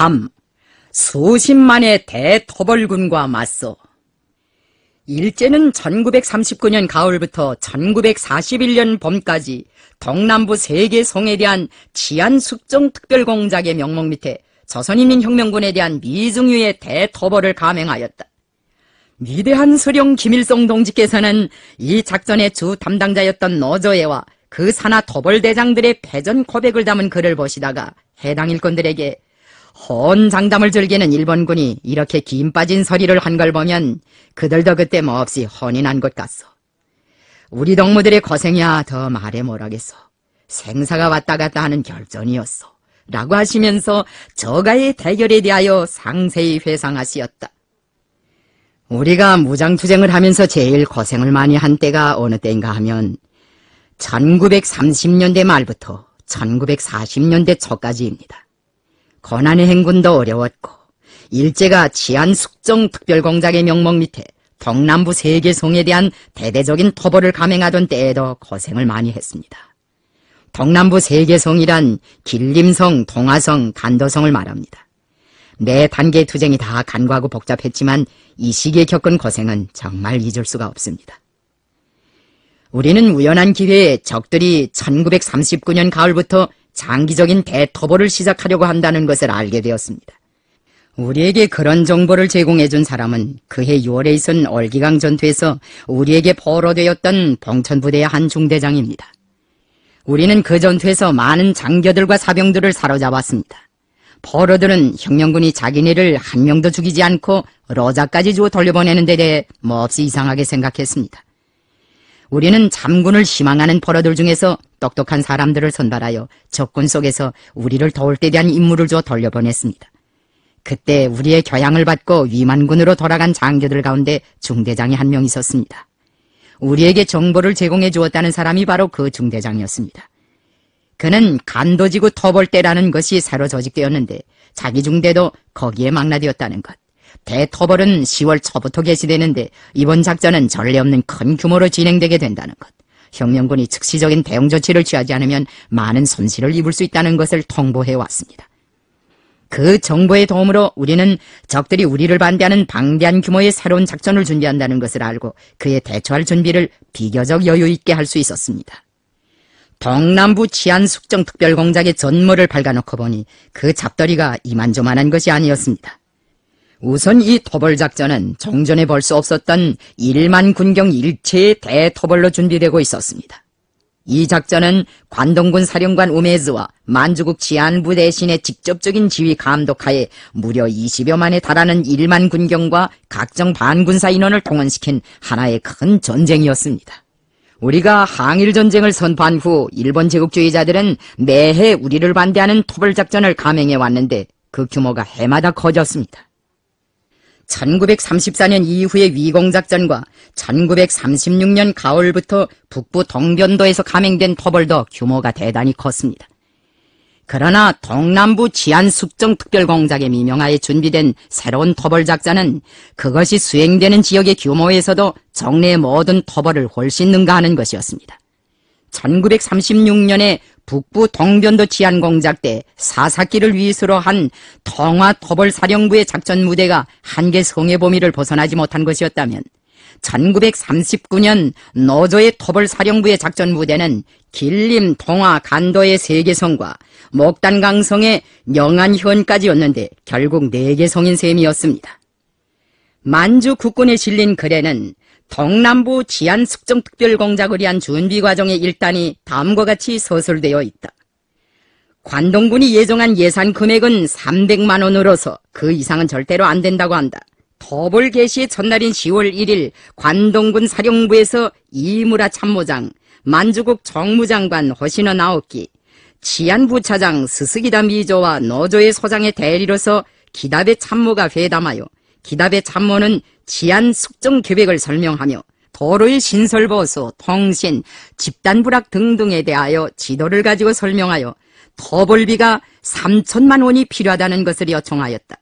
3. 수십만의 대토벌군과 맞서 일제는 1939년 가을부터 1941년 봄까지 동남부 세개 성에 대한 치안 숙정 특별공작의 명목 밑에 조선인민혁명군에 대한 미중유의 대터벌을 감행하였다. 위대한 서령 김일성 동지께서는 이 작전의 주 담당자였던 노조회와 그 산하 터벌대장들의 패전 고백을 담은 글을 보시다가 해당 일꾼들에게 혼장담을 즐기는 일본군이 이렇게 김 빠진 서리를 한 걸 보면 그들도 그때 몹시 혼이 난것 같소. 우리 동무들의 고생이야 더 말해 뭐라겠소. 생사가 왔다 갔다 하는 결전이었소. 라고 하시면서 저가의 대결에 대하여 상세히 회상하시었다. 우리가 무장투쟁을 하면서 제일 고생을 많이 한 때가 어느 때인가 하면 1930년대 말부터 1940년대 초까지입니다. 권한의 행군도 어려웠고 일제가 치안 숙정 특별공작의 명목 밑에 동남부세계송에 대한 대대적인 터벌을 감행하던 때에도 고생을 많이 했습니다. 동남부세계송이란 길림성, 동화성, 간도성을 말합니다. 매 단계 투쟁이 다 간과하고 복잡했지만 이 시기에 겪은 고생은 정말 잊을 수가 없습니다. 우리는 우연한 기회에 적들이 1939년 가을부터 장기적인 대터벌을 시작하려고 한다는 것을 알게 되었습니다. 우리에게 그런 정보를 제공해준 사람은 그해 6월에 있은 얼기강 전투에서 우리에게 포로되었던 봉천부대의 한 중대장입니다. 우리는 그 전투에서 많은 장교들과 사병들을 사로잡았습니다. 포로들은 혁명군이 자기네를 한 명도 죽이지 않고 러자까지 주어 돌려보내는 데 대해 몹시 뭐 이상하게 생각했습니다. 우리는 잠군을 희망하는 버러들 중에서 똑똑한 사람들을 선발하여 적군 속에서 우리를 도울때 대한 임무를 주어 돌려보냈습니다. 그때 우리의 교양을 받고 위만군으로 돌아간 장교들 가운데 중대장이 한 명 있었습니다. 우리에게 정보를 제공해 주었다는 사람이 바로 그 중대장이었습니다. 그는 간도지구 터벌대라는 것이 새로 조직되었는데 자기 중대도 거기에 망라되었다는 것. 대터벌은 10월 초부터 개시되는데 이번 작전은 전례 없는 큰 규모로 진행되게 된다는 것. 혁명군이 즉시적인 대응 조치를 취하지 않으면 많은 손실을 입을 수 있다는 것을 통보해왔습니다. 그 정보의 도움으로 우리는 적들이 우리를 반대하는 방대한 규모의 새로운 작전을 준비한다는 것을 알고 그에 대처할 준비를 비교적 여유 있게 할 수 있었습니다. 동남부 치안 숙정 특별공작의 전모를 밝아놓고 보니 그 잡더리가 이만저만한 것이 아니었습니다. 우선 이 토벌 작전은 종전에 볼 수 없었던 1만 군경 일체의 대토벌로 준비되고 있었습니다. 이 작전은 관동군 사령관 우메즈와 만주국 치안부 대신의 직접적인 지휘 감독하에 무려 20여만에 달하는 1만 군경과 각종 반군사 인원을 동원시킨 하나의 큰 전쟁이었습니다. 우리가 항일전쟁을 선포한 후 일본 제국주의자들은 매해 우리를 반대하는 토벌작전을 감행해 왔는데 그 규모가 해마다 커졌습니다. 1934년 이후의 위공작전과 1936년 가을부터 북부 동변도에서 감행된 토벌도 규모가 대단히 컸습니다. 그러나 동남부 지안숙정특별공작에 미명하에 준비된 새로운 토벌작전은 그것이 수행되는 지역의 규모에서도 정례의 모든 토벌을 훨씬 능가하는 것이었습니다. 1936년에 북부 동변도 치안 공작 때 사사키를 위수로 한 통화 토벌 사령부의 작전 무대가 한계성의 범위를 벗어나지 못한 것이었다면 1939년 노조의 토벌 사령부의 작전 무대는 길림, 통화 간도의 세계성과 목단강성의 영안현까지였는데 결국 네 개성인 셈이었습니다. 만주 국군에 실린 글에는 경남부 지안숙정특별공작을위한 준비 과정의 일단이 다음과 같이 서술되어 있다. 관동군이 예정한 예산 금액은 300만 원으로서 그 이상은 절대로 안 된다고 한다. 더블 개시 의 전날인 10월 1일 관동군 사령부에서 이무라 참모장, 만주국 정무장관 허신어나오키 치안부차장 스스기다 미조와 너조의 소장의 대리로서 기답의 참모가 회담하여 기답의 참모는 치안 숙정 계획을 설명하며 도로의 신설보수, 통신, 집단부락 등등에 대하여 지도를 가지고 설명하여 토벌비가 3천만 원이 필요하다는 것을 요청하였다.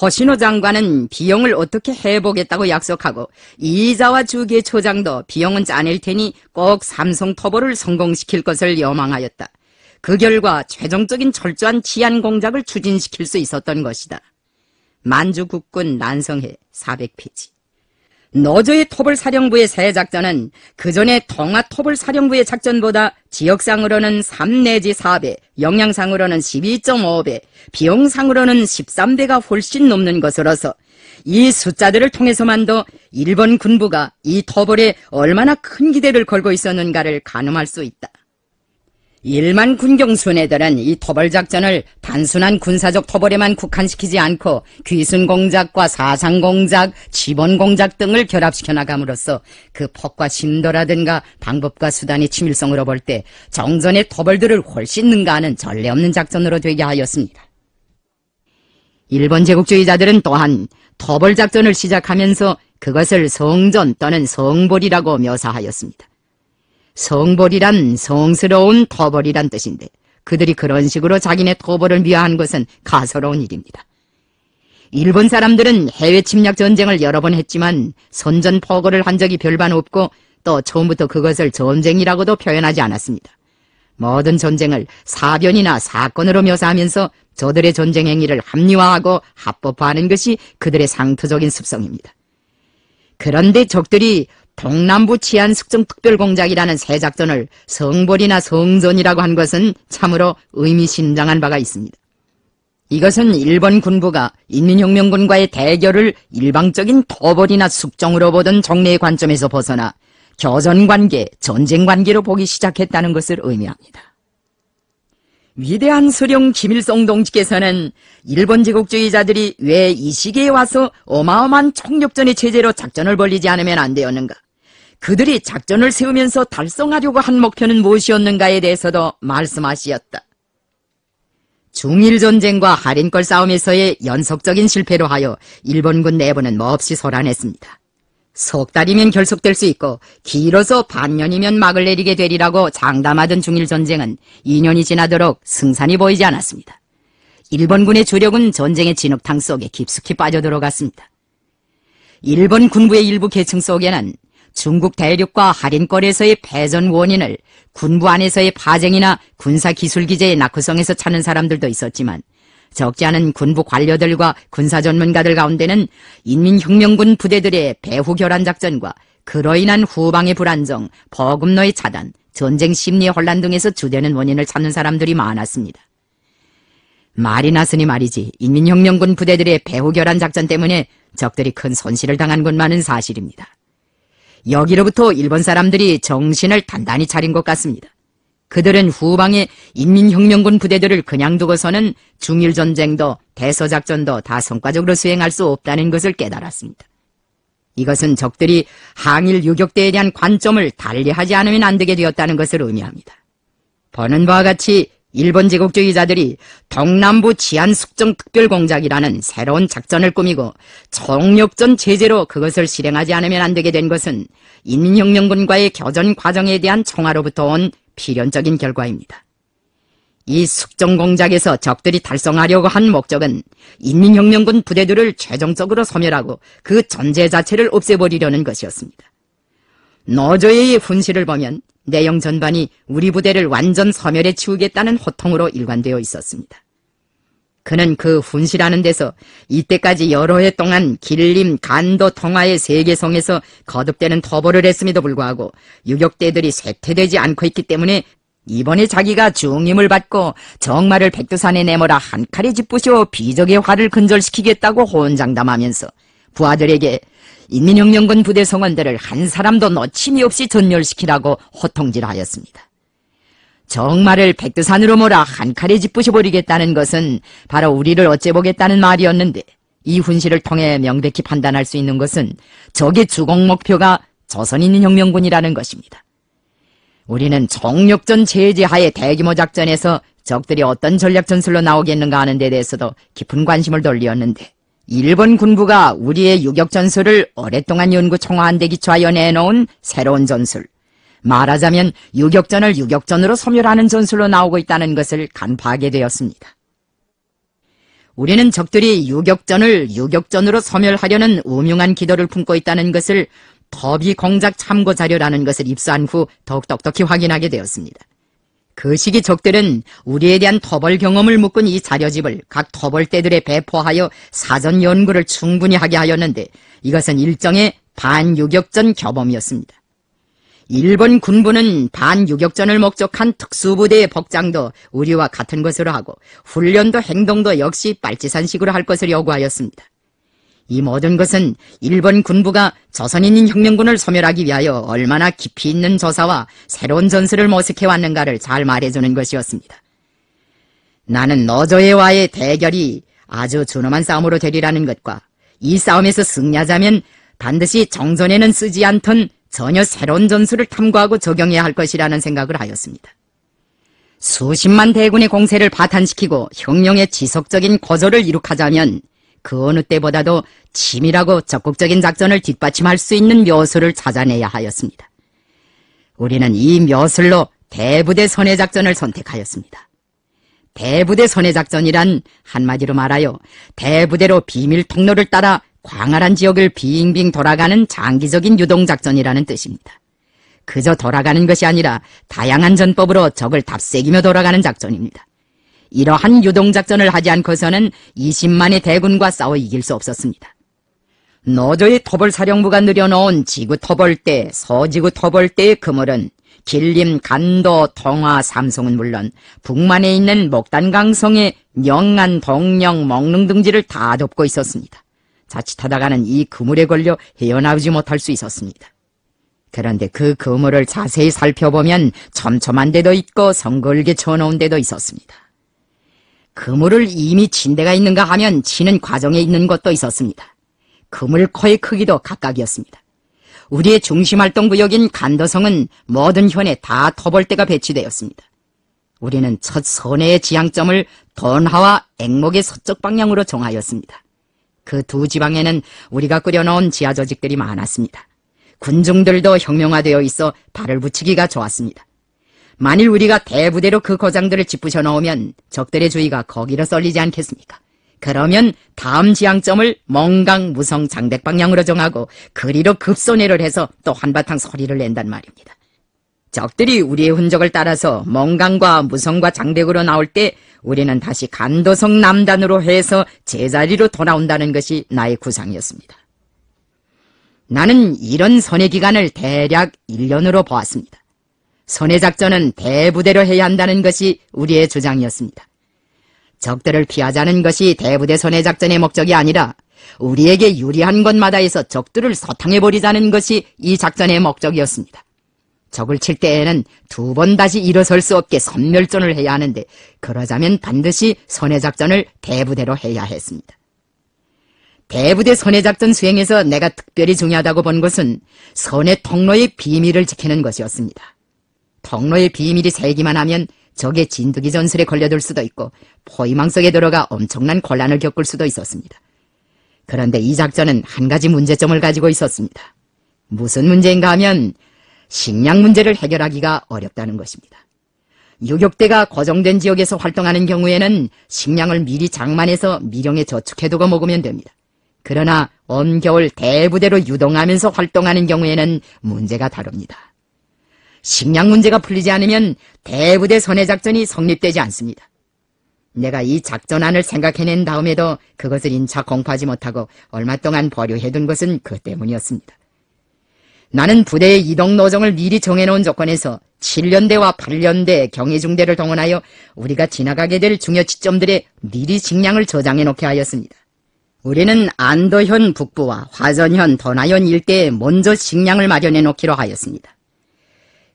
허신호 장관은 비용을 어떻게 해보겠다고 약속하고 이자와 주기의초장도 비용은 짜낼 테니 꼭 삼성토벌을 성공시킬 것을 여망하였다. 그 결과 최종적인 철저한 치안 공작을 추진시킬 수 있었던 것이다. 만주국군 난성해 400페이지 너저의 토벌 사령부의 새 작전은 그전에통화 토벌 사령부의 작전보다 지역상으로는 3 내지 4배, 영양상으로는 12.5배, 비용상으로는 13배가 훨씬 높는 것으로서 이 숫자들을 통해서만도 일본 군부가 이 토벌에 얼마나 큰 기대를 걸고 있었는가를 가늠할 수 있다. 일만 군경 순회들은 이 토벌 작전을 단순한 군사적 토벌에만 국한시키지 않고 귀순 공작과 사상 공작, 지원 공작 등을 결합시켜 나감으로써 그 폭과 심도라든가 방법과 수단의 치밀성으로 볼 때 정전의 토벌들을 훨씬 능가하는 전례 없는 작전으로 되게 하였습니다. 일본 제국주의자들은 또한 토벌 작전을 시작하면서 그것을 성전 또는 성벌이라고 묘사하였습니다. 성벌이란 성스러운 토벌이란 뜻인데 그들이 그런 식으로 자기네 토벌을 미화한 것은 가소로운 일입니다. 일본 사람들은 해외 침략 전쟁을 여러 번 했지만 선전 포고를 한 적이 별반 없고 또 처음부터 그것을 전쟁이라고도 표현하지 않았습니다. 모든 전쟁을 사변이나 사건으로 묘사하면서 저들의 전쟁 행위를 합리화하고 합법화하는 것이 그들의 상투적인 습성입니다. 그런데 적들이 동남부 치안 숙정 특별공작이라는 새 작전을 성벌이나 성전이라고 한 것은 참으로 의미심장한 바가 있습니다. 이것은 일본 군부가 인민혁명군과의 대결을 일방적인 토벌이나 숙정으로 보던 정래의 관점에서 벗어나 교전관계, 전쟁관계로 보기 시작했다는 것을 의미합니다. 위대한 수령 김일성 동지께서는 일본 제국주의자들이 왜 이 시기에 와서 어마어마한 총력전의 체제로 작전을 벌리지 않으면 안 되었는가? 그들이 작전을 세우면서 달성하려고 한 목표는 무엇이었는가에 대해서도 말씀하시었다. 중일전쟁과 할인걸 싸움에서의 연속적인 실패로 하여 일본군 내부는 몹시 소란했습니다. 석 달이면 결속될 수 있고 길어서 반년이면 막을 내리게 되리라고 장담하던 중일 전쟁은 2년이 지나도록 승산이 보이지 않았습니다. 일본군의 주력은 전쟁의 진흙탕 속에 깊숙이 빠져들어갔습니다. 일본 군부의 일부 계층 속에는 중국 대륙과 할인권에서의 패전 원인을 군부 안에서의 파쟁이나 군사기술기재의 낙후성에서 찾는 사람들도 있었지만 적지 않은 군부 관료들과 군사 전문가들 가운데는 인민혁명군 부대들의 배후 결한 작전과 그로 인한 후방의 불안정, 버금로의 차단, 전쟁 심리의 혼란 등에서 주되는 원인을 찾는 사람들이 많았습니다. 말이 나으니 말이지 인민혁명군 부대들의 배후 결한 작전 때문에 적들이 큰 손실을 당한 것만은 사실입니다. 여기로부터 일본 사람들이 정신을 단단히 차린 것 같습니다. 그들은 후방에 인민혁명군 부대들을 그냥 두고서는 중일전쟁도 대서작전도 다 성과적으로 수행할 수 없다는 것을 깨달았습니다. 이것은 적들이 항일 유격대에 대한 관점을 달리하지 않으면 안 되게 되었다는 것을 의미합니다. 버는 바와 같이 일본 제국주의자들이 동남부 치안 숙정 특별공작이라는 새로운 작전을 꾸미고 총력전 체제로 그것을 실행하지 않으면 안 되게 된 것은 인민혁명군과의 교전 과정에 대한 총하로부터온 필연적인 결과입니다. 이 숙정 공작에서 적들이 달성하려고 한 목적은 인민혁명군 부대들을 최종적으로 소멸하고 그 존재 자체를 없애버리려는 것이었습니다. 노조의 훈시를 보면 내용 전반이 우리 부대를 완전 소멸에 치우겠다는 호통으로 일관되어 있었습니다. 그는 그 훈시라는 데서 이때까지 여러 해 동안 길림, 간도, 통화의 세계성에서 거듭되는 터보를 했음에도 불구하고 유격대들이 쇠퇴되지 않고 있기 때문에 이번에 자기가 중임을 받고 정말을 백두산에 내모라한 칼에 짚부시어 비적의 화를 근절시키겠다고 혼장담하면서 부하들에게 인민혁명군 부대 성원들을 한 사람도 놓침이 없이 전멸시키라고 호통질하였습니다. 정말을 백두산으로 몰아 한 칼에 짚부셔버리겠다는 것은 바로 우리를 어째보겠다는 말이었는데 이 훈시를 통해 명백히 판단할 수 있는 것은 적의 주공 목표가 조선인 혁명군이라는 것입니다. 우리는 총력전 제재하에 대규모 작전에서 적들이 어떤 전략 전술로 나오겠는가 하는 데 대해서도 깊은 관심을 돌리었는데 일본 군부가 우리의 유격 전술을 오랫동안 연구 총화한 데 기초하여 내놓은 새로운 전술 말하자면 유격전을 유격전으로 소멸하는 전술로 나오고 있다는 것을 간파하게 되었습니다. 우리는 적들이 유격전을 유격전으로 소멸하려는 우명한 기도를 품고 있다는 것을 더비 공작 참고 자료라는 것을 입수한 후 더욱 똑똑히 확인하게 되었습니다. 그 시기 적들은 우리에 대한 토벌 경험을 묶은 이 자료집을 각 토벌대들에 배포하여 사전 연구를 충분히 하게 하였는데 이것은 일정의 반유격전 겨험이었습니다 일본 군부는 반유격전을 목적한 특수부대의 복장도 우리와 같은 것으로 하고 훈련도 행동도 역시 빨치산식으로 할 것을 요구하였습니다. 이 모든 것은 일본 군부가 조선인 인 혁명군을 소멸하기 위하여 얼마나 깊이 있는 조사와 새로운 전술을 모색해왔는가를 잘 말해주는 것이었습니다. 나는 노조에와의 대결이 아주 준엄한 싸움으로 되리라는 것과 이 싸움에서 승리하자면 반드시 정전에는 쓰지 않던 전혀 새로운 전술을 탐구하고 적용해야 할 것이라는 생각을 하였습니다. 수십만 대군의 공세를 파탄시키고 혁명의 지속적인 거절을 이룩하자면 그 어느 때보다도 치밀하고 적극적인 작전을 뒷받침할 수 있는 묘수를 찾아내야 하였습니다. 우리는 이 묘술로 대부대 선해 작전을 선택하였습니다. 대부대 선해 작전이란 한마디로 말하여 대부대로 비밀 통로를 따라 광활한 지역을 빙빙 돌아가는 장기적인 유동작전이라는 뜻입니다. 그저 돌아가는 것이 아니라 다양한 전법으로 적을 답새기며 돌아가는 작전입니다. 이러한 유동작전을 하지 않고서는 20만의 대군과 싸워 이길 수 없었습니다. 노조의 토벌 사령부가 늘여놓은 지구 토벌대, 서지구 토벌대의 그물은 길림, 간도, 통화, 삼성은 물론 북만에 있는 목단강성의 영안, 동령, 먹릉 등지를 다 돕고 있었습니다. 자칫하다가는 이 그물에 걸려 헤어나오지 못할 수 있었습니다. 그런데 그 그물을 자세히 살펴보면 첨첨한 데도 있고 성글게 쳐놓은 데도 있었습니다. 그물을 이미 친 데가 있는가 하면 치는 과정에 있는 것도 있었습니다. 그물 코의 크기도 각각이었습니다. 우리의 중심활동구역인 간도성은 모든 현에 다 터벌대가 배치되었습니다. 우리는 첫 선해의 지향점을 돈하와 앵목의 서쪽 방향으로 정하였습니다. 그두 지방에는 우리가 끓여놓은 지하조직들이 많았습니다. 군중들도 혁명화되어 있어 발을 붙이기가 좋았습니다. 만일 우리가 대부대로 그 거장들을 짚으셔놓으면 적들의 주의가 거기로 쏠리지 않겠습니까? 그러면 다음 지향점을 멍강 무성 장백 방향으로 정하고 그리로 급소내를 해서 또 한바탕 소리를 낸단 말입니다. 적들이 우리의 흔적을 따라서 멍강과 무성과 장백으로 나올 때 우리는 다시 간도성 남단으로 해서 제자리로 돌아온다는 것이 나의 구상이었습니다. 나는 이런 선의 기간을 대략 1년으로 보았습니다. 선의 작전은 대부대로 해야 한다는 것이 우리의 주장이었습니다. 적들을 피하자는 것이 대부대 선의 작전의 목적이 아니라 우리에게 유리한 것마다해서 적들을 서탕해버리자는 것이 이 작전의 목적이었습니다. 적을 칠 때에는 두 번 다시 일어설 수 없게 선멸전을 해야 하는데 그러자면 반드시 선해작전을 대부대로 해야 했습니다. 대부대 선해작전 수행에서 내가 특별히 중요하다고 본 것은 선의 통로의 비밀을 지키는 것이었습니다. 통로의 비밀이 새기만 하면 적의 진두기 전술에 걸려들 수도 있고 포위망 속에 들어가 엄청난 곤란을 겪을 수도 있었습니다. 그런데 이 작전은 한 가지 문제점을 가지고 있었습니다. 무슨 문제인가 하면 식량 문제를 해결하기가 어렵다는 것입니다. 유격대가 고정된 지역에서 활동하는 경우에는 식량을 미리 장만해서 미령에 저축해두고 먹으면 됩니다. 그러나 온겨울 대부대로 유동하면서 활동하는 경우에는 문제가 다릅니다. 식량 문제가 풀리지 않으면 대부대 선해작전이 성립되지 않습니다. 내가 이 작전안을 생각해낸 다음에도 그것을 인차 공포하지 못하고 얼마 동안 버려해둔 것은 그 때문이었습니다. 나는 부대의 이동 노정을 미리 정해놓은 조건에서 7년대와 8년대 경위중대를 동원하여 우리가 지나가게 될 중요 지점들에 미리 식량을 저장해놓게 하였습니다. 우리는 안도현 북부와 화전현, 더나현 일대에 먼저 식량을 마련해놓기로 하였습니다.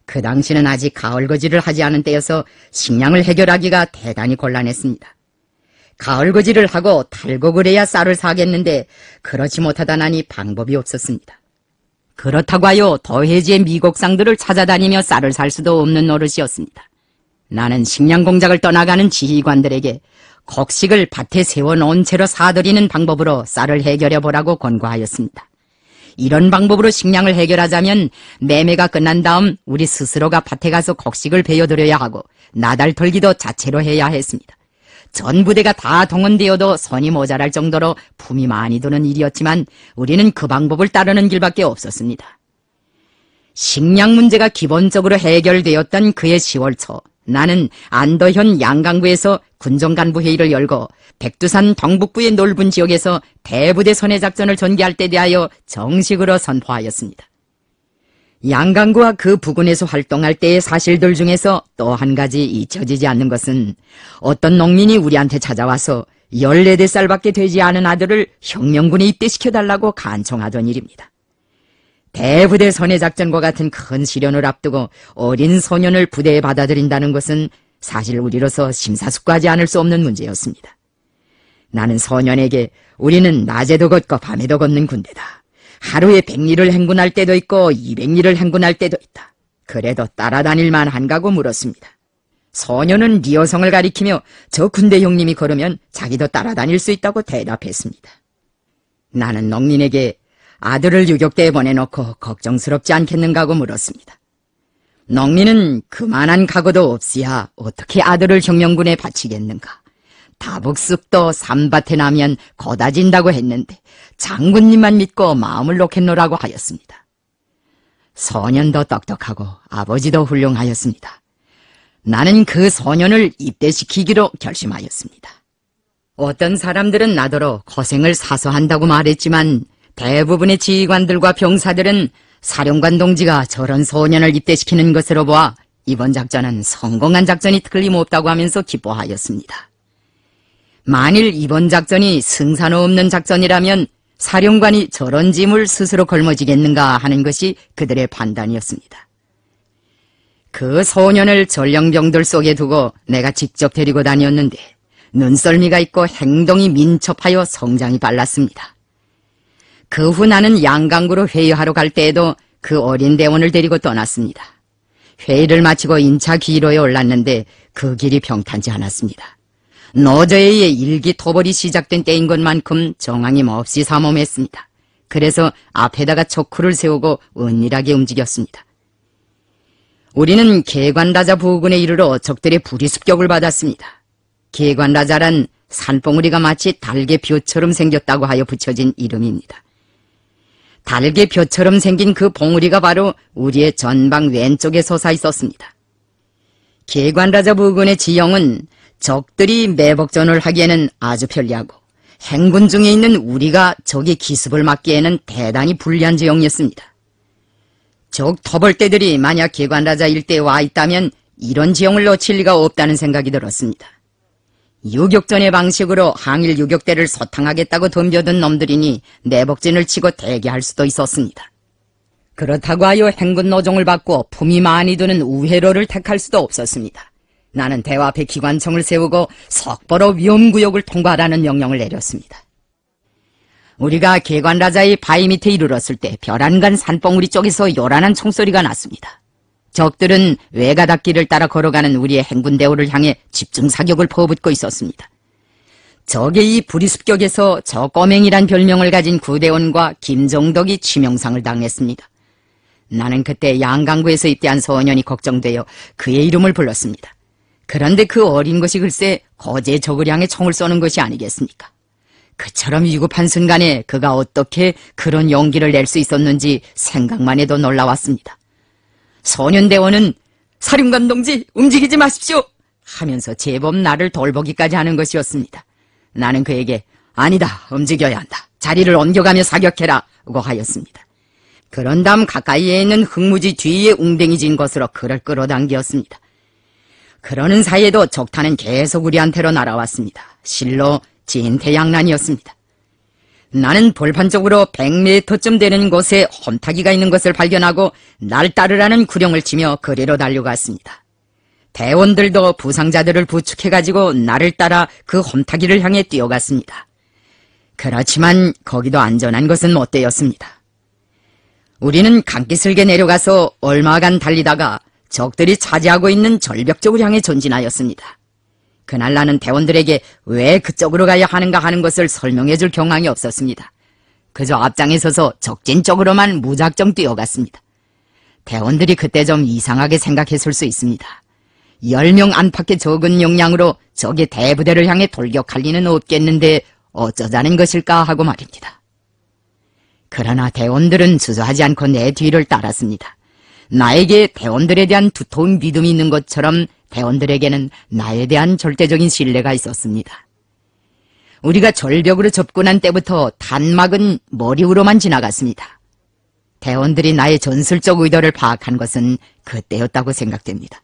그 당시는 아직 가을거지를 하지 않은 때여서 식량을 해결하기가 대단히 곤란했습니다. 가을거지를 하고 탈곡을 해야 쌀을 사겠는데 그렇지 못하다 나니 방법이 없었습니다. 그렇다고 하여 더해지의 미곡상들을 찾아다니며 쌀을 살 수도 없는 노릇이었습니다. 나는 식량공작을 떠나가는 지휘관들에게 곡식을 밭에 세워놓은 채로 사들이는 방법으로 쌀을 해결해 보라고 권고하였습니다. 이런 방법으로 식량을 해결하자면 매매가 끝난 다음 우리 스스로가 밭에 가서 곡식을 베어들여야 하고 나달 털기도 자체로 해야 했습니다. 전 부대가 다 동원되어도 선이 모자랄 정도로 품이 많이 도는 일이었지만 우리는 그 방법을 따르는 길밖에 없었습니다. 식량 문제가 기본적으로 해결되었던 그해 10월 초 나는 안도현양강구에서군정간부 회의를 열고 백두산 동북부의 넓은 지역에서 대부대 선해 작전을 전개할 때 대하여 정식으로 선포하였습니다. 양강과 그 부근에서 활동할 때의 사실들 중에서 또 한 가지 잊혀지지 않는 것은 어떤 농민이 우리한테 찾아와서 14대 쌀밖에 되지 않은 아들을 혁명군에 입대시켜달라고 간청하던 일입니다. 대부대 선해작전과 같은 큰 시련을 앞두고 어린 소년을 부대에 받아들인다는 것은 사실 우리로서 심사숙고하지 않을 수 없는 문제였습니다. 나는 소년에게 우리는 낮에도 걷고 밤에도 걷는 군대다. 하루에 백리를 행군할 때도 있고 이백리를 행군할 때도 있다. 그래도 따라다닐만 한가고 물었습니다. 소녀는 리어성을 가리키며 저 군대 형님이 걸으면 자기도 따라다닐 수 있다고 대답했습니다. 나는 농민에게 아들을 유격대에 보내놓고 걱정스럽지 않겠는가 고 물었습니다. 농민은 그만한 각오도 없이야 어떻게 아들을 혁명군에 바치겠는가. 다북숲도 삼밭에 나면 거다진다고 했는데 장군님만 믿고 마음을 놓겠노라고 하였습니다. 소년도 똑똑하고 아버지도 훌륭하였습니다. 나는 그 소년을 입대시키기로 결심하였습니다. 어떤 사람들은 나더러 고생을 사서 한다고 말했지만 대부분의 지휘관들과 병사들은 사령관 동지가 저런 소년을 입대시키는 것으로 보아 이번 작전은 성공한 작전이 틀림없다고 하면서 기뻐하였습니다. 만일 이번 작전이 승산호 없는 작전이라면 사령관이 저런 짐을 스스로 걸머지겠는가 하는 것이 그들의 판단이었습니다. 그 소년을 전령병들 속에 두고 내가 직접 데리고 다녔는데 눈썰미가 있고 행동이 민첩하여 성장이 빨랐습니다. 그 후 나는 양강구로 회의하러 갈 때에도 그 어린 대원을 데리고 떠났습니다. 회의를 마치고 인차 기로에 올랐는데 그 길이 평탄치 않았습니다. 노저에의 일기토벌이 시작된 때인 것만큼 정황이 몹시 삼엄했습니다. 그래서 앞에다가 초크를 세우고 은밀하게 움직였습니다. 우리는 개관라자 부근에 이르러 적들의 불이습격을 받았습니다. 개관라자란 산봉우리가 마치 달개 벼처럼 생겼다고 하여 붙여진 이름입니다. 달개 벼처럼 생긴 그 봉우리가 바로 우리의 전방 왼쪽에 솟아 있었습니다. 개관라자 부근의 지형은 적들이 매복전을 하기에는 아주 편리하고 행군 중에 있는 우리가 적의 기습을 막기에는 대단히 불리한 지형이었습니다. 적 터벌대들이 만약 기관라자 일대에 와 있다면 이런 지형을 놓칠 리가 없다는 생각이 들었습니다. 유격전의 방식으로 항일 유격대를 소탕하겠다고 덤벼든 놈들이니 내복진을 치고 대기할 수도 있었습니다. 그렇다고 하여 행군 노종을 받고 품이 많이 드는 우회로를 택할 수도 없었습니다. 나는 대화 앞에 기관총을 세우고 석보로 위험구역을 통과하라는 명령을 내렸습니다. 우리가 개관라자의 바위 밑에 이르렀을 때 벼란간 산봉우리 쪽에서 요란한 총소리가 났습니다. 적들은 외가닥길을 따라 걸어가는 우리의 행군대우를 향해 집중사격을 퍼붓고 있었습니다. 적의 이 불이습격에서 저꼬맹이란 별명을 가진 구대원과 김종덕이 치명상을 당했습니다. 나는 그때 양강구에서 입대한 소년이 걱정되어 그의 이름을 불렀습니다. 그런데 그 어린 것이 글쎄 거제 저그량에 총을 쏘는 것이 아니겠습니까? 그처럼 위급한 순간에 그가 어떻게 그런 용기를 낼 수 있었는지 생각만 해도 놀라웠습니다. 소년대원은 사령관 동지 움직이지 마십시오 하면서 제법 나를 돌보기까지 하는 것이었습니다. 나는 그에게 아니다 움직여야 한다 자리를 옮겨가며 사격해라고 하였습니다. 그런 다음 가까이에 있는 흙무지 뒤에 웅댕이진 것으로 그를 끌어당겼습니다 그러는 사이에도 적탄은 계속 우리한테로 날아왔습니다. 실로 진태양란이었습니다 나는 볼판적으로 100m쯤 되는 곳에 험타기가 있는 것을 발견하고 날 따르라는 구령을 치며 그리로 달려갔습니다. 대원들도 부상자들을 부축해가지고 나를 따라 그험타기를 향해 뛰어갔습니다. 그렇지만 거기도 안전한 것은 못 되었습니다. 우리는 강기슬게 내려가서 얼마간 달리다가 적들이 차지하고 있는 절벽 쪽을 향해 전진하였습니다. 그날 나는 대원들에게 왜 그쪽으로 가야 하는가 하는 것을 설명해 줄 경황이 없었습니다. 그저 앞장에 서서 적진 쪽으로만 무작정 뛰어갔습니다. 대원들이 그때 좀 이상하게 생각했을 수 있습니다. 10명 안팎의 적은 용량으로 적의 대부대를 향해 돌격할 리는 없겠는데 어쩌자는 것일까 하고 말입니다. 그러나 대원들은 주저하지 않고 내 뒤를 따랐습니다. 나에게 대원들에 대한 두터운 믿음이 있는 것처럼 대원들에게는 나에 대한 절대적인 신뢰가 있었습니다. 우리가 절벽으로 접근한 때부터 단막은 머리 우로만 지나갔습니다. 대원들이 나의 전술적 의도를 파악한 것은 그때였다고 생각됩니다.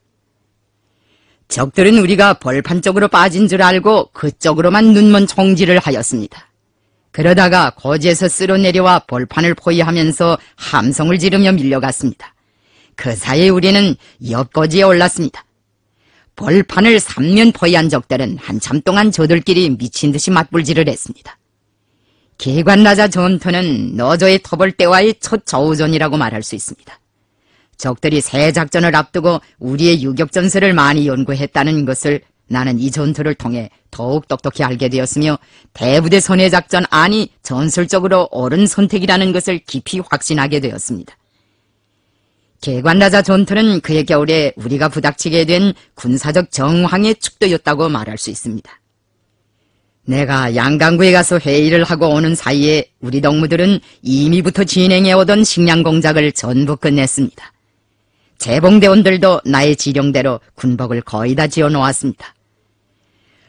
적들은 우리가 벌판 쪽으로 빠진 줄 알고 그쪽으로만 눈먼 총질을 하였습니다. 그러다가 거지에서 쓸어 내려와 벌판을 포위하면서 함성을 지르며 밀려갔습니다. 그 사이 우리는 엿거지에 올랐습니다. 벌판을 삼면 포위한 적들은 한참 동안 저들끼리 미친 듯이 맞불질을 했습니다. 기관나자 전투는 너저의 터벌 때와의 첫 저우전이라고 말할 수 있습니다. 적들이 새 작전을 앞두고 우리의 유격 전술을 많이 연구했다는 것을 나는 이 전투를 통해 더욱 똑똑히 알게 되었으며 대부대 선해 작전 안이 전술적으로 옳은 선택이라는 것을 깊이 확신하게 되었습니다. 개관라자 전투는 그해 겨울에 우리가 부닥치게 된 군사적 정황의 축도였다고 말할 수 있습니다. 내가 양강구에 가서 회의를 하고 오는 사이에 우리 동무들은 이미부터 진행해오던 식량 공작을 전부 끝냈습니다. 재봉대원들도 나의 지령대로 군복을 거의 다 지어놓았습니다.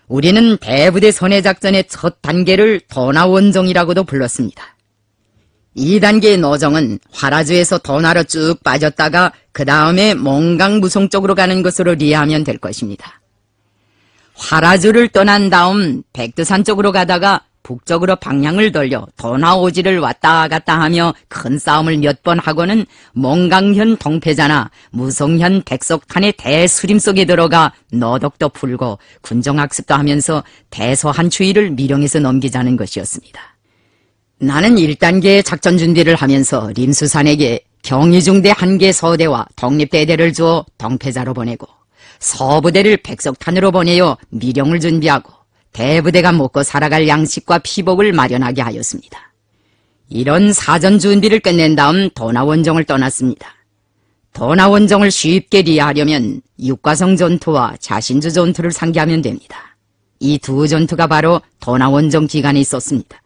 우리는 대부대 선해작전의 첫 단계를 더나원종이라고도 불렀습니다. 2단계 노정은 화라주에서 도나로 쭉 빠졌다가 그 다음에 몽강무송 쪽으로 가는 것으로 이해하면될 것입니다. 화라주를 떠난 다음 백두산 쪽으로 가다가 북쪽으로 방향을 돌려 도나오지를 왔다 갔다 하며 큰 싸움을 몇 번 하고는 몽강현 동패자나 무송현 백석탄의 대수림 속에 들어가 너덕도 풀고 군정학습도 하면서 대소한 추위를 미령에서 넘기자는 것이었습니다. 나는 1단계의 작전 준비를 하면서 림수산에게 경의중대 한 개 서대와 독립대대를 주어 덩패자로 보내고 서부대를 백석탄으로 보내어 미령을 준비하고 대부대가 먹고 살아갈 양식과 피복을 마련하게 하였습니다. 이런 사전 준비를 끝낸 다음 도나원정을 떠났습니다. 도나원정을 쉽게 리하하려면 육과성 전투와 자신주 전투를 상기하면 됩니다. 이 두 전투가 바로 도나원정 기간에 있었습니다.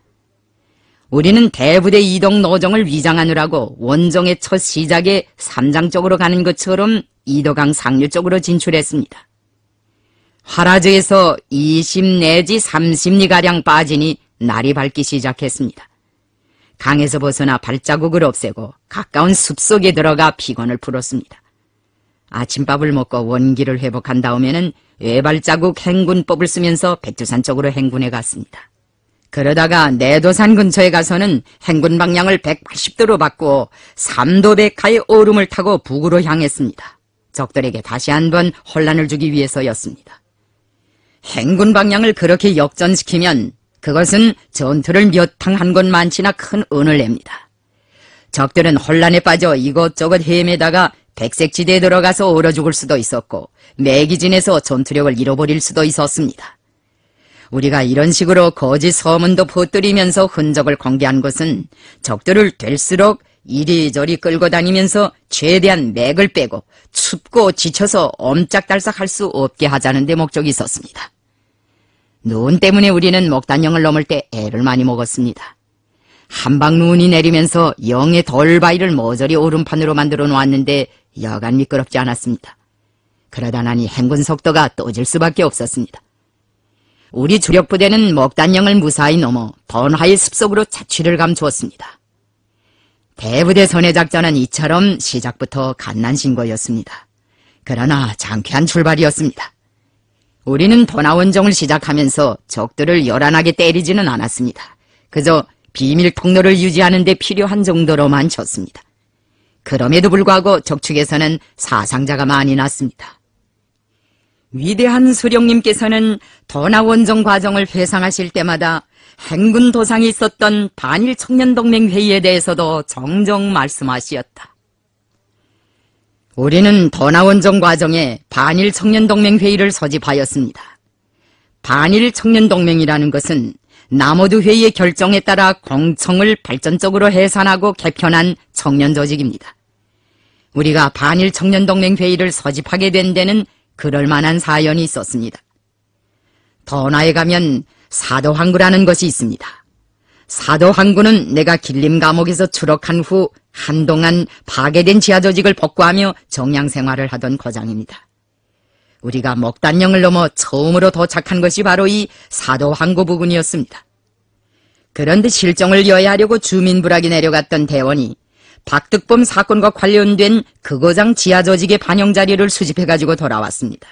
우리는 대부대 이동 노정을 위장하느라고 원정의 첫 시작에 삼장 쪽으로 가는 것처럼 이도강 상류 쪽으로 진출했습니다. 하라즈에서20 내지 30리가량 빠지니 날이 밝기 시작했습니다. 강에서 벗어나 발자국을 없애고 가까운 숲속에 들어가 피곤을 풀었습니다. 아침밥을 먹고 원기를 회복한 다음에는 외발자국 행군법을 쓰면서 백두산 쪽으로 행군해 갔습니다. 그러다가 내도산 근처에 가서는 행군 방향을 180도로 바꾸어 삼도백하의 오름을 타고 북으로 향했습니다. 적들에게 다시 한번 혼란을 주기 위해서였습니다. 행군 방향을 그렇게 역전시키면 그것은 전투를 몇탕한 것만치나 큰 은을 냅니다. 적들은 혼란에 빠져 이것저것 헤매다가 백색지대에 들어가서 얼어 죽을 수도 있었고 매기진에서 전투력을 잃어버릴 수도 있었습니다. 우리가 이런 식으로 거짓 서문도 퍼뜨리면서 흔적을 공개한 것은 적들을 될수록 이리저리 끌고 다니면서 최대한 맥을 빼고 춥고 지쳐서 엄짝달싹 할수 없게 하자는 데 목적이 있었습니다. 눈 때문에 우리는 목단령을 넘을 때 애를 많이 먹었습니다. 한방 눈이 내리면서 영의 돌바위를 모조리 오름판으로 만들어 놓았는데 여간 미끄럽지 않았습니다. 그러다 나니 행군 속도가 떠질 수밖에 없었습니다. 우리 주력부대는 먹단령을 무사히 넘어 번하의 숲속으로 자취를 감추었습니다. 대부대 선해 작전은 이처럼 시작부터 갓난신고였습니다 그러나 장쾌한 출발이었습니다. 우리는 번화원정을 시작하면서 적들을 열안하게 때리지는 않았습니다. 그저 비밀 통로를 유지하는 데 필요한 정도로만 쳤습니다. 그럼에도 불구하고 적축에서는 사상자가 많이 났습니다. 위대한 수령님께서는 더나원정 과정을 회상하실 때마다 행군 도상이 있었던 반일 청년동맹 회의에 대해서도 정정 말씀하시었다. 우리는 더나원정 과정에 반일 청년동맹 회의를 소집하였습니다. 반일 청년동맹이라는 것은 나호두 회의의 결정에 따라 공청을 발전적으로 해산하고 개편한 청년 조직입니다. 우리가 반일 청년동맹 회의를 소집하게 된 데는 그럴 만한 사연이 있었습니다. 더나에 가면 사도황구라는 것이 있습니다. 사도황구는 내가 길림 감옥에서 추락한 후 한동안 파괴된 지하조직을 복구하며 정량생활을 하던 거장입니다. 우리가 먹단령을 넘어 처음으로 도착한 것이 바로 이 사도황구 부근이었습니다. 그런데 실정을 여야하려고 주민부락이 내려갔던 대원이 박득범 사건과 관련된 그거장 지하 조직의 반영 자료를 수집해가지고 돌아왔습니다.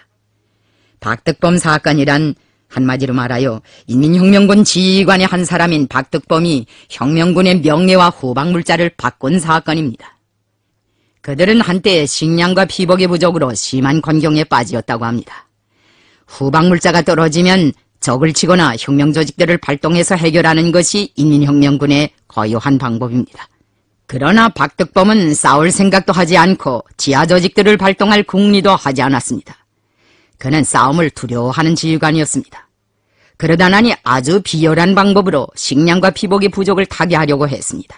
박득범 사건이란 한마디로 말하여 인민혁명군 지휘관의 한 사람인 박득범이 혁명군의 명예와 후방물자를 바꾼 사건입니다. 그들은 한때 식량과 피복의 부족으로 심한 권경에 빠지었다고 합니다. 후방물자가 떨어지면 적을 치거나 혁명조직들을 발동해서 해결하는 것이 인민혁명군의 거요한 방법입니다. 그러나 박득범은 싸울 생각도 하지 않고 지하 조직들을 발동할 궁리도 하지 않았습니다. 그는 싸움을 두려워하는 지휘관이었습니다. 그러다 나니 아주 비열한 방법으로 식량과 피복의 부족을 타개하려고 했습니다.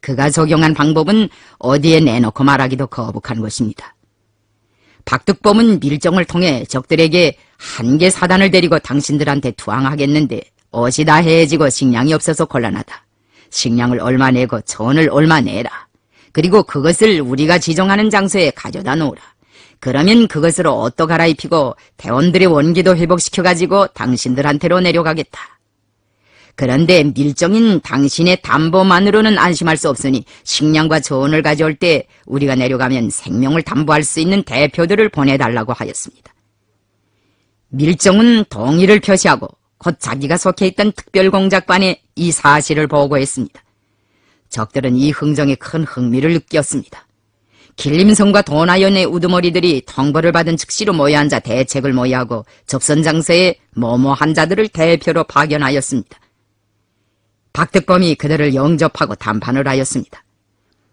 그가 적용한 방법은 어디에 내놓고 말하기도 거북한 것입니다. 박득범은 밀정을 통해 적들에게 한 개 사단을 데리고 당신들한테 투항하겠는데 어시다 해지고 식량이 없어서 곤란하다. 식량을 얼마 내고 전을 얼마 내라. 그리고 그것을 우리가 지정하는 장소에 가져다 놓으라. 그러면 그것으로 옷도 갈아입히고 대원들의 원기도 회복시켜가지고 당신들한테로 내려가겠다. 그런데 밀정인 당신의 담보만으로는 안심할 수 없으니 식량과 전을 가져올 때 우리가 내려가면 생명을 담보할 수 있는 대표들을 보내달라고 하였습니다. 밀정은 동의를 표시하고 곧 자기가 속해 있던 특별공작반에 이 사실을 보고했습니다. 적들은 이 흥정에 큰 흥미를 느꼈습니다. 길림성과 도나연의 우두머리들이 통보를 받은 즉시로 모여 앉아 대책을 모의하고 접선장세에 모모한 자들을 대표로 파견하였습니다. 박특범이 그들을 영접하고 담판을 하였습니다.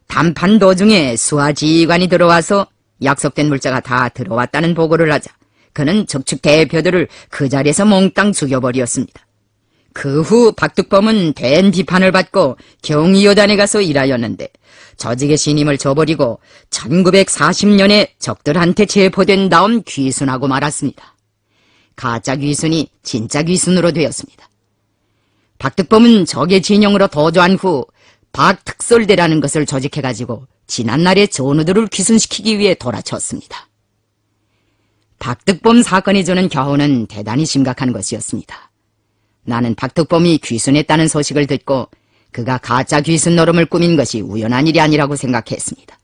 담판 도중에 수하지휘관이 들어와서 약속된 물자가 다 들어왔다는 보고를 하자 그는 적축대표들을그 자리에서 몽땅 죽여버렸습니다. 그 후 박득범은 대된 비판을 받고 경의여단에 가서 일하였는데 저직의 신임을 저버리고 1940년에 적들한테 체포된 다음 귀순하고 말았습니다. 가짜 귀순이 진짜 귀순으로 되었습니다. 박득범은 적의 진영으로 도주한 후 박특설대라는 것을 조직해가지고 지난날의 전우들을 귀순시키기 위해 돌아쳤습니다. 박득범 사건이 주는 겨우는 대단히 심각한 것이었습니다. 나는 박득범이 귀순했다는 소식을 듣고 그가 가짜 귀순 노름을 꾸민 것이 우연한 일이 아니라고 생각했습니다.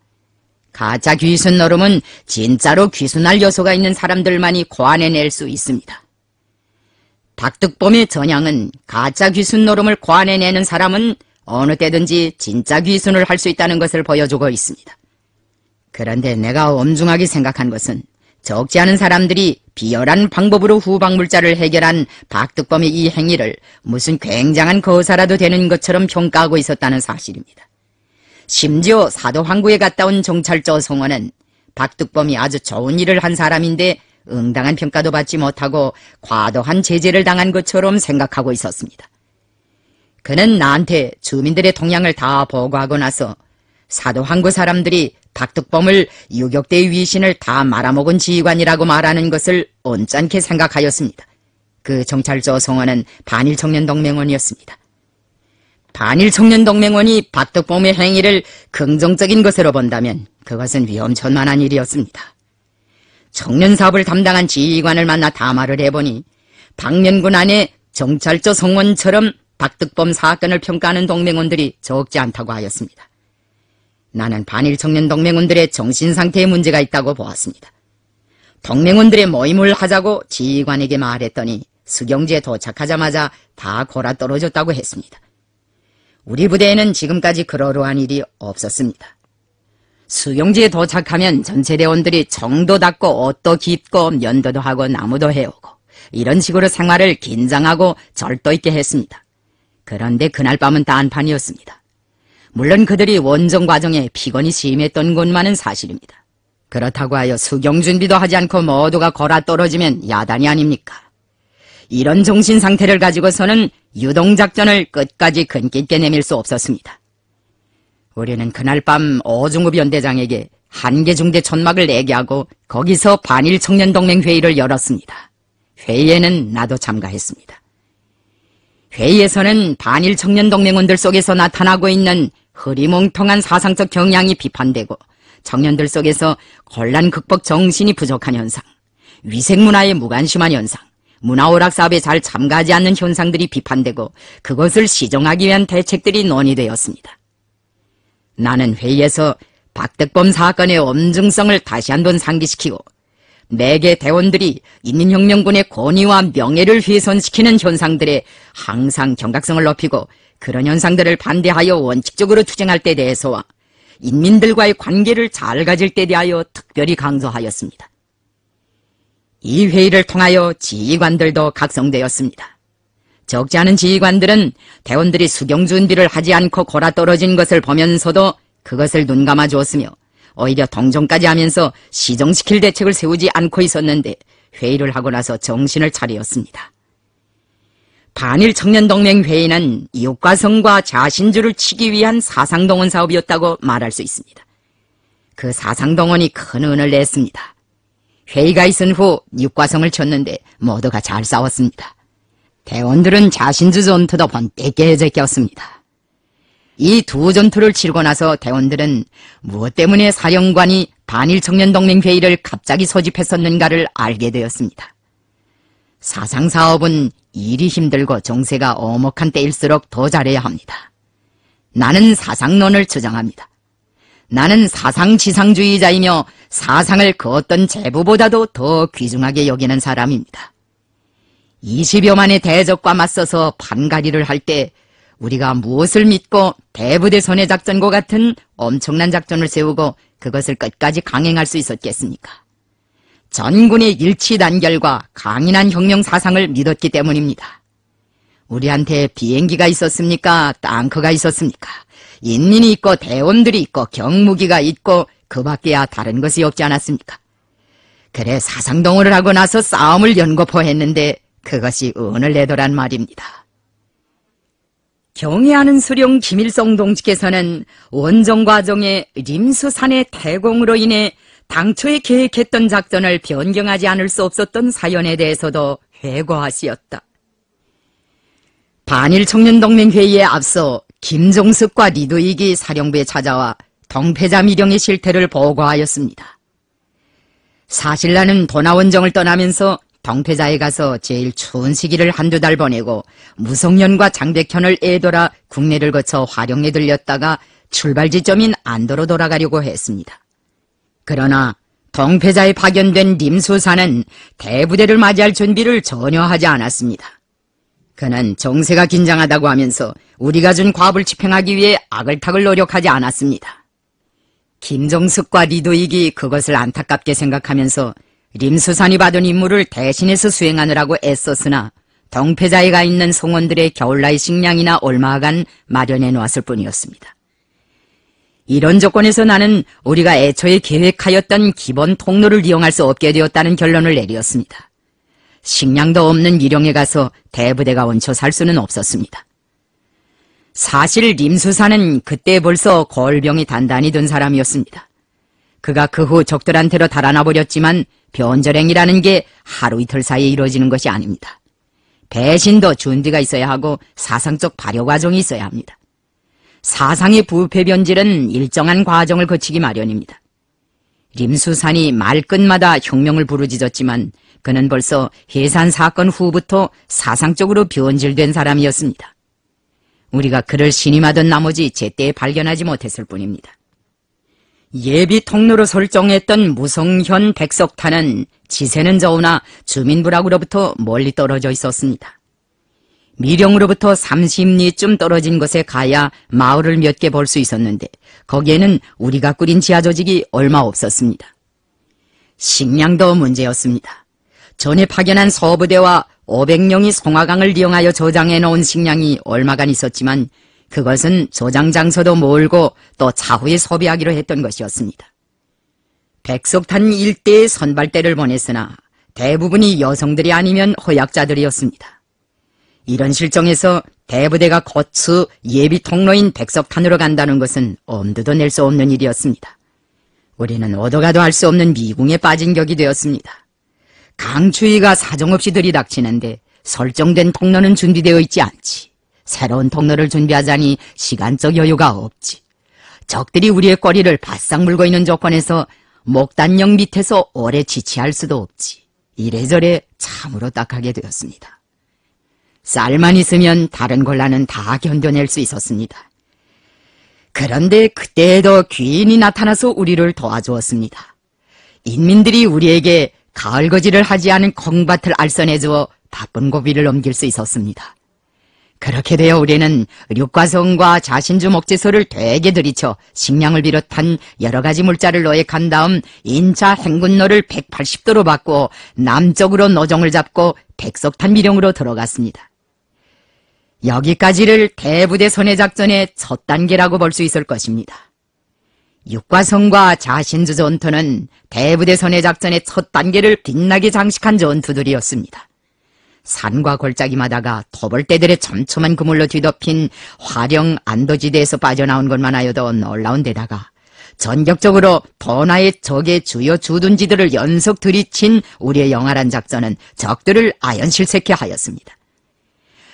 가짜 귀순 노름은 진짜로 귀순할 요소가 있는 사람들만이 고안해낼 수 있습니다. 박득범의 전향은 가짜 귀순 노름을 고안해내는 사람은 어느 때든지 진짜 귀순을 할 수 있다는 것을 보여주고 있습니다. 그런데 내가 엄중하게 생각한 것은 적지 않은 사람들이 비열한 방법으로 후방물자를 해결한 박득범의 이 행위를 무슨 굉장한 거사라도 되는 것처럼 평가하고 있었다는 사실입니다. 심지어 사도황구에 갔다 온정찰저송원은 박득범이 아주 좋은 일을 한 사람인데 응당한 평가도 받지 못하고 과도한 제재를 당한 것처럼 생각하고 있었습니다. 그는 나한테 주민들의 동향을 다 보고하고 나서 사도항구 사람들이 박특범을 유격대의 위신을 다 말아먹은 지휘관이라고 말하는 것을 언짢게 생각하였습니다. 그 정찰조 성원은 반일청년동맹원이었습니다. 반일청년동맹원이 박특범의 행위를 긍정적인 것으로 본다면 그것은 위험천만한 일이었습니다. 청년사업을 담당한 지휘관을 만나 담화를 해보니 박면군 안에 정찰조 성원처럼 박득범 사건을 평가하는 동맹원들이 적지 않다고 하였습니다. 나는 반일 청년 동맹원들의 정신상태에 문제가 있다고 보았습니다. 동맹원들의 모임을 하자고 지휘관에게 말했더니 수경지에 도착하자마자 다골라떨어졌다고 했습니다. 우리 부대에는 지금까지 그러한 일이 없었습니다. 수경지에 도착하면 전체 대원들이 정도 닦고 옷도 깊고 면도도 하고 나무도 해오고 이런 식으로 생활을 긴장하고 절도 있게 했습니다. 그런데 그날 밤은 단판이었습니다. 물론 그들이 원정 과정에 피곤이 심했던 것만은 사실입니다. 그렇다고 하여 수경 준비도 하지 않고 모두가 걸어 떨어지면 야단이 아닙니까? 이런 정신 상태를 가지고서는 유동작전을 끝까지 근깃게 내밀 수 없었습니다. 우리는 그날 밤오중읍 연대장에게 한계중대 천막을 내게하고 거기서 반일 청년동맹 회의를 열었습니다. 회의에는 나도 참가했습니다. 회의에서는 반일 청년동맹원들 속에서 나타나고 있는 흐리멍텅한 사상적 경향이 비판되고 청년들 속에서 곤란 극복 정신이 부족한 현상, 위생문화에 무관심한 현상, 문화오락 사업에 잘 참가하지 않는 현상들이 비판되고 그것을 시정하기 위한 대책들이 논의되었습니다. 나는 회의에서 박득범 사건의 엄중성을 다시 한 번 상기시키고 매개 대원들이 인민혁명군의 권위와 명예를 훼손시키는 현상들에 항상 경각성을 높이고 그런 현상들을 반대하여 원칙적으로 투쟁할 때 대해서와 인민들과의 관계를 잘 가질 때 대하여 특별히 강조하였습니다. 이 회의를 통하여 지휘관들도 각성되었습니다. 적지 않은 지휘관들은 대원들이 수경 준비를 하지 않고 골아 떨어진 것을 보면서도 그것을 눈감아 주었으며 오히려 동정까지 하면서 시정시킬 대책을 세우지 않고 있었는데 회의를 하고 나서 정신을 차리었습니다. 반일 청년동맹 회의는 이웃과성과 자신주를 치기 위한 사상동원 사업이었다고 말할 수 있습니다. 그 사상동원이 큰 은을 냈습니다. 회의가 있은 후 육과성을 쳤는데 모두가 잘 싸웠습니다. 대원들은 자신주 전투도 번뜩게 해제꼈습니다. 이 두 전투를 치르고 나서 대원들은 무엇 때문에 사령관이 반일 청년동맹 회의를 갑자기 소집했었는가를 알게 되었습니다. 사상사업은 일이 힘들고 정세가 어목한 때일수록 더 잘해야 합니다. 나는 사상론을 주장합니다. 나는 사상지상주의자이며 사상을 그 어떤 재부보다도 더 귀중하게 여기는 사람입니다. 20여만의 대적과 맞서서 반가리를 할 때 우리가 무엇을 믿고 대부대 손해 작전과 같은 엄청난 작전을 세우고 그것을 끝까지 강행할 수 있었겠습니까? 전군의 일치 단결과 강인한 혁명 사상을 믿었기 때문입니다. 우리한테 비행기가 있었습니까? 땅크가 있었습니까? 인민이 있고 대원들이 있고 경무기가 있고 그 밖에야 다른 것이 없지 않았습니까? 그래 사상동원을 하고 나서 싸움을 연거포 했는데 그것이 은을 내더란 말입니다. 경의하는 수령 김일성 동지께서는 원정과정의 림수산의 대공으로 인해 당초에 계획했던 작전을 변경하지 않을 수 없었던 사연에 대해서도 회고하시었다. 반일 청년동맹 회의에 앞서 김종습과 리도익이 사령부에 찾아와 덩패자 미령의 실태를 보고하였습니다. 사실 나는 도나원정을 떠나면서 덩패자에 가서 제일 추운 시기를 한두 달 보내고 무성년과 장백현을 애돌아 국내를 거쳐 활용에 들렸다가 출발지점인 안도로 돌아가려고 했습니다. 그러나 동패자에 파견된 림소사는 대부대를 맞이할 준비를 전혀 하지 않았습니다. 그는 정세가 긴장하다고 하면서 우리가 준 과업을 집행하기 위해 악을 탁을 노력하지 않았습니다. 김종숙과 리도익이 그것을 안타깝게 생각하면서 림수산이 받은 임무를 대신해서 수행하느라고 애썼으나 덩패자에 가 있는 송원들의 겨울나이 식량이나 얼마간 마련해 놓았을 뿐이었습니다. 이런 조건에서 나는 우리가 애초에 계획하였던 기본 통로를 이용할 수 없게 되었다는 결론을 내리었습니다. 식량도 없는 미령에 가서 대부대가 얹혀 살 수는 없었습니다. 사실 림수사는 그때 벌써 거병이 단단히 든 사람이었습니다. 그가 그 후 적들한테로 달아나버렸지만 변절행이라는 게 하루 이틀 사이에 이루어지는 것이 아닙니다. 배신도 준비가 있어야 하고 사상적 발효 과정이 있어야 합니다. 사상의 부패 변질은 일정한 과정을 거치기 마련입니다. 림수산이 말끝마다 혁명을 부르짖었지만 그는 벌써 해산 사건 후부터 사상적으로 변질된 사람이었습니다. 우리가 그를 신임하던 나머지 제때 발견하지 못했을 뿐입니다. 예비 통로로 설정했던 무성현 백석탄은 지세는 저우나 주민부락으로부터 멀리 떨어져 있었습니다. 미령으로부터 30리쯤 떨어진 곳에 가야 마을을 몇 개 볼 수 있었는데 거기에는 우리가 꾸린 지하 조직이 얼마 없었습니다. 식량도 문제였습니다. 전에 파견한 서부대와 500명이 송화강을 이용하여 저장해 놓은 식량이 얼마간 있었지만 그것은 저장 장소도 몰고 또 차후에 소비하기로 했던 것이었습니다. 백석탄 일대의 선발대를 보냈으나 대부분이 여성들이 아니면 허약자들이었습니다. 이런 실정에서 대부대가 거추 예비 통로인 백석탄으로 간다는 것은 엄두도 낼 수 없는 일이었습니다. 우리는 얻어가도 할 수 없는 미궁에 빠진 격이 되었습니다. 강추위가 사정없이 들이닥치는데 설정된 통로는 준비되어 있지 않지. 새로운 통로를 준비하자니 시간적 여유가 없지. 적들이 우리의 꼬리를 바싹 물고 있는 조건에서 목단령 밑에서 오래 지체할 수도 없지. 이래저래 참으로 딱하게 되었습니다. 쌀만 있으면 다른 곤란은 다 견뎌낼 수 있었습니다. 그런데 그때에도 귀인이 나타나서 우리를 도와주었습니다. 인민들이 우리에게 가을거지를 하지 않은 콩밭을 알선해주어 바쁜 고비를 넘길 수 있었습니다. 그렇게 되어 우리는 륙과성과 자신주 목재소를 되게 들이쳐 식량을 비롯한 여러 가지 물자를 노획한 다음 인차 행군로를 180도로 받고 남쪽으로 노정을 잡고 백석탄 미령으로 들어갔습니다. 여기까지를 대부대 손해작전의첫 단계라고 볼 수 있을 것입니다. 육과성과 자신주 전투는 대부대 손해작전의첫 단계를 빛나게 장식한 전투들이었습니다. 산과 골짜기마다가 토벌대들의 촘촘한 그물로 뒤덮인 화령 안도지대에서 빠져나온 것만 하여도 놀라운 데다가 전격적으로 도나의 적의 주요 주둔지들을 연속 들이친 우리의 영화란 작전은 적들을 아연실색해 하였습니다.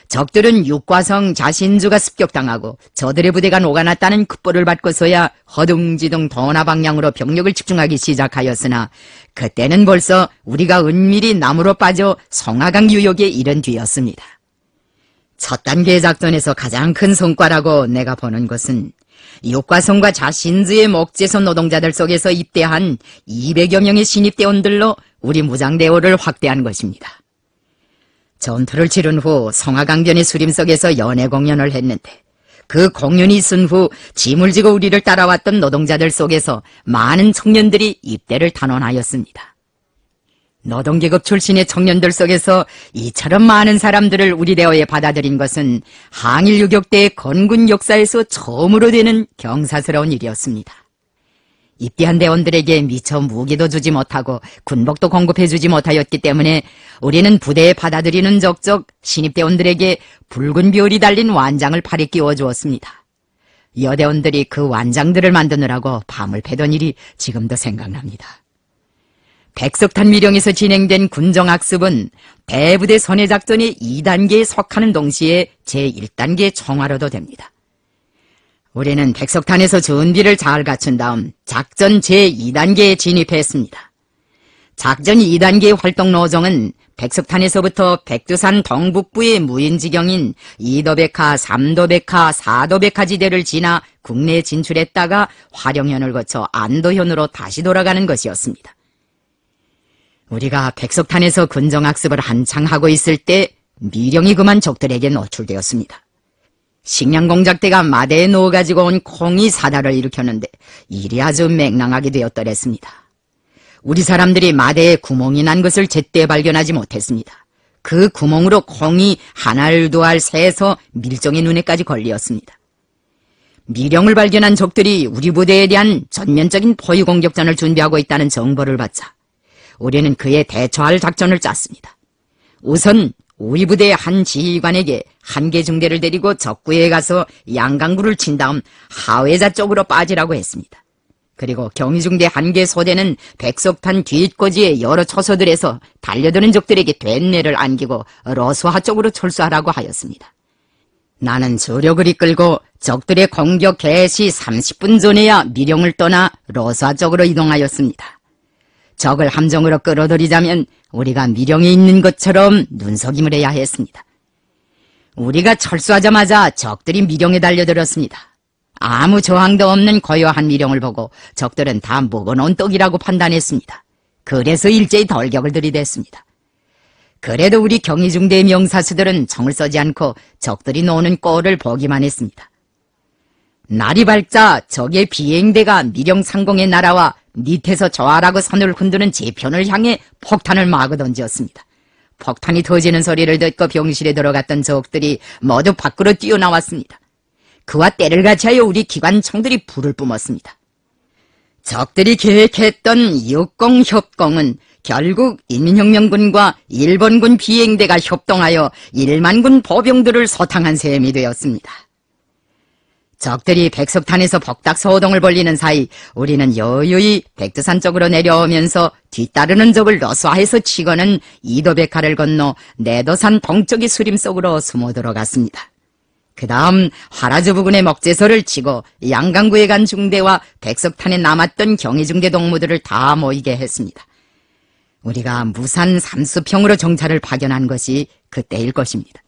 적들은 육과성 자신주가 습격당하고 저들의 부대가 녹아났다는 급보를 받고서야 허둥지둥 더나 방향으로 병력을 집중하기 시작하였으나 그때는 벌써 우리가 은밀히 남으로 빠져 성하강 유역에 이른 뒤였습니다. 첫 단계 작전에서 가장 큰 성과라고 내가 보는 것은 육과성과 자신주의 목재선 노동자들 속에서 입대한 200여 명의 신입대원들로 우리 무장대오를 확대한 것입니다. 전투를 치른 후 성화강변의 수림속에서 연애 공연을 했는데 그 공연이 있은 후 짐을 지고 우리를 따라왔던 노동자들 속에서 많은 청년들이 입대를 단언하였습니다. 노동계급 출신의 청년들 속에서 이처럼 많은 사람들을 우리 대어에 받아들인 것은 항일 유격대의 건군 역사에서 처음으로 되는 경사스러운 일이었습니다. 입대한 대원들에게 미처 무기도 주지 못하고 군복도 공급해주지 못하였기 때문에 우리는 부대에 받아들이는 적적 신입대원들에게 붉은 별이 달린 완장을 팔에 끼워주었습니다. 여대원들이 그 완장들을 만드느라고 밤을 패던 일이 지금도 생각납니다. 백석탄 미령에서 진행된 군정학습은 대부대 선해작전의 2단계에 속하는 동시에 제1단계 총화로도 됩니다. 우리는 백석탄에서 준비를 잘 갖춘 다음 작전 제2단계에 진입했습니다. 작전 2단계 활동 노정은 백석탄에서부터 백두산 동북부의 무인지경인 2도백하3도백하4도백하 지대를 지나 국내에 진출했다가 화령현을 거쳐 안도현으로 다시 돌아가는 것이었습니다. 우리가 백석탄에서 군정학습을 한창 하고 있을 때 미령이 그만 적들에게 노출되었습니다. 식량공작대가 마대에 넣어가지고 온 콩이 사다를 일으켰는데 일이 아주 맹랑하게 되었더랬습니다. 우리 사람들이 마대에 구멍이 난 것을 제때 발견하지 못했습니다. 그 구멍으로 콩이 한 알, 두 알, 세서 밀정의 눈에까지 걸리었습니다. 미령을 발견한 적들이 우리 부대에 대한 전면적인 포위 공격전을 준비하고 있다는 정보를 받자 우리는 그에 대처할 작전을 짰습니다. 우선 우리 부대의 한 지휘관에게 한계 중대를 데리고 적구에 가서 양강구를 친 다음 하회자 쪽으로 빠지라고 했습니다. 그리고 경의중대 한계 소대는 백석탄 뒷거지의 여러 초소들에서 달려드는 적들에게 된내를 안기고 러수하 쪽으로 철수하라고 하였습니다. 나는 조력을 이끌고 적들의 공격 개시 30분 전에야 미령을 떠나 러수하 쪽으로 이동하였습니다. 적을 함정으로 끌어들이자면 우리가 미령이 있는 것처럼 눈속임을 해야 했습니다. 우리가 철수하자마자 적들이 미령에 달려들었습니다. 아무 저항도 없는 고요한 미령을 보고 적들은 다 먹어놓은 떡이라고 판단했습니다. 그래서 일제히 덜격을 들이댔습니다. 그래도 우리 경희중대 의 명사수들은 정을 써지 않고 적들이 노는 꼴을 보기만 했습니다. 날이 밝자 적의 비행대가 미령 상공에 날아와 밑에서 저하라고 선을 흔드는 제 편을 향해 폭탄을 마구 던지었습니다. 폭탄이 터지는 소리를 듣고 병실에 들어갔던 적들이 모두 밖으로 뛰어나왔습니다. 그와 때를 같이하여 우리 기관총들이 불을 뿜었습니다. 적들이 계획했던 육공협공은 결국 인민혁명군과 일본군 비행대가 협동하여 1만군 보병들을 소탕한 셈이 되었습니다. 적들이 백석탄에서 벅닥 서 소동을 벌리는 사이 우리는 여유히 백두산 쪽으로 내려오면서 뒤따르는 적을 러수화해서 치고는 이도백화를 건너 내도산 동쪽의 수림 속으로 숨어 들어갔습니다. 그 다음 하라주 부근의 먹제소를 치고 양강구에 간 중대와 백석탄에 남았던 경의중대 동무들을 다 모이게 했습니다. 우리가 무산 삼수평으로 정찰을 파견한 것이 그때일 것입니다.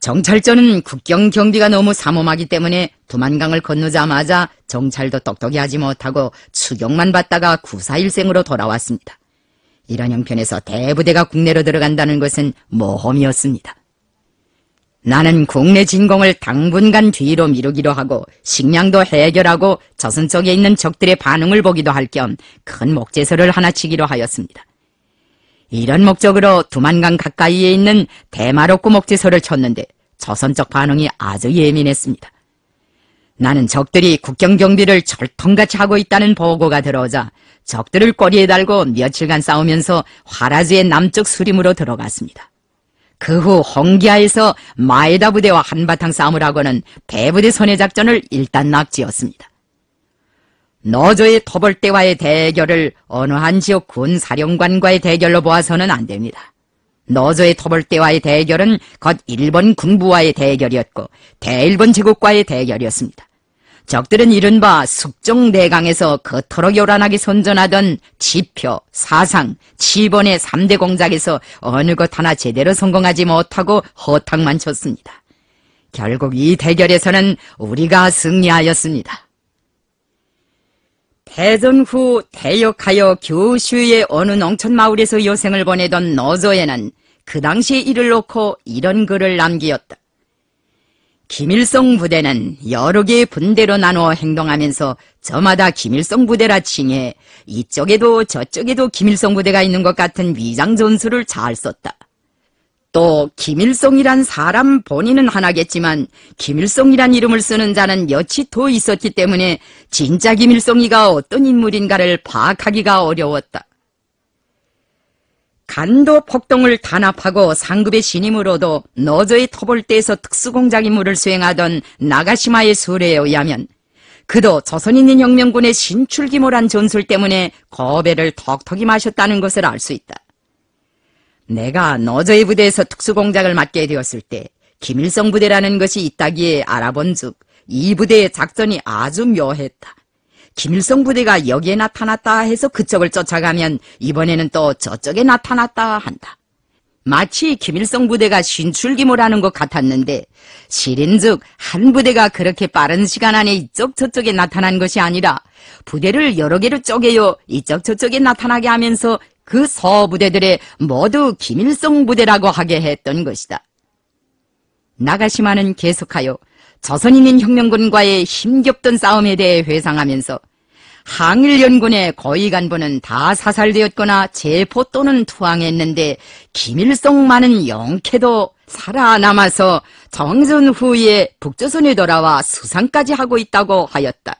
정찰전은 국경 경비가 너무 삼엄하기 때문에 두만강을 건너자마자 정찰도 똑똑히 하지 못하고 추격만 받다가 구사일생으로 돌아왔습니다. 이런 형편에서 대부대가 국내로 들어간다는 것은 모험이었습니다. 나는 국내 진공을 당분간 뒤로 미루기로 하고 식량도 해결하고 저선 쪽에 있는 적들의 반응을 보기도 할 겸 큰 목재설을 하나 치기로 하였습니다. 이런 목적으로 두만강 가까이에 있는 대마로 꾸목지소를 쳤는데 조선적 반응이 아주 예민했습니다. 나는 적들이 국경 경비를 철통같이 하고 있다는 보고가 들어오자 적들을 꼬리에 달고 며칠간 싸우면서 화라지의 남쪽 수림으로 들어갔습니다. 그 후 홍기하에서 마에다 부대와 한바탕 싸움을 하고는 대부대 선해 작전을 일단 낙지였습니다. 너저의 토벌대와의 대결을 어느 한 지역 군사령관과의 대결로 보아서는 안 됩니다. 너저의 토벌대와의 대결은 곧 일본 군부와의 대결이었고 대일본 제국과의 대결이었습니다. 적들은 이른바 숙종대강에서 그토록 요란하게 선전하던 지표, 사상, 지번의 3대 공작에서 어느 것 하나 제대로 성공하지 못하고 허탕만 쳤습니다. 결국 이 대결에서는 우리가 승리하였습니다. 해전 후 대역하여 교슈의 어느 농촌 마을에서 여생을 보내던 너저에는 그 당시 일을 놓고 이런 글을 남기었다. 김일성 부대는 여러 개의 분대로 나누어 행동하면서 저마다 김일성 부대라 칭해 이쪽에도 저쪽에도 김일성 부대가 있는 것 같은 위장 전술을 잘 썼다. 또 김일성이란 사람 본인은 하나겠지만 김일성이란 이름을 쓰는 자는 여치 더 있었기 때문에 진짜 김일성이가 어떤 인물인가를 파악하기가 어려웠다. 간도 폭동을 단합하고 상급의 신임으로도 너저의 터벌대에서 특수공작 임무를 수행하던 나가시마의 수레에 의하면 그도 조선인민혁명군의 신출기모란 전술 때문에 거배를 턱턱이 마셨다는 것을 알 수 있다. 내가 너저의 부대에서 특수공작을 맡게 되었을 때 김일성 부대라는 것이 있다기에 알아본즉 이 부대의 작전이 아주 묘했다. 김일성 부대가 여기에 나타났다 해서 그쪽을 쫓아가면 이번에는 또 저쪽에 나타났다 한다. 마치 김일성 부대가 신출기몰 하는 것 같았는데 실인즉 한 부대가 그렇게 빠른 시간 안에 이쪽 저쪽에 나타난 것이 아니라 부대를 여러 개로 쪼개요 이쪽 저쪽에 나타나게 하면서 그 서부대들의 모두 김일성 부대라고 하게 했던 것이다. 나가시마는 계속하여 조선인민혁명군과의 힘겹던 싸움에 대해 회상하면서 항일연군의 거의 간부는 다 사살되었거나 체포 또는 투항했는데 김일성만은 영케도 살아남아서 정전 후에 북조선에 돌아와 수상까지 하고 있다고 하였다.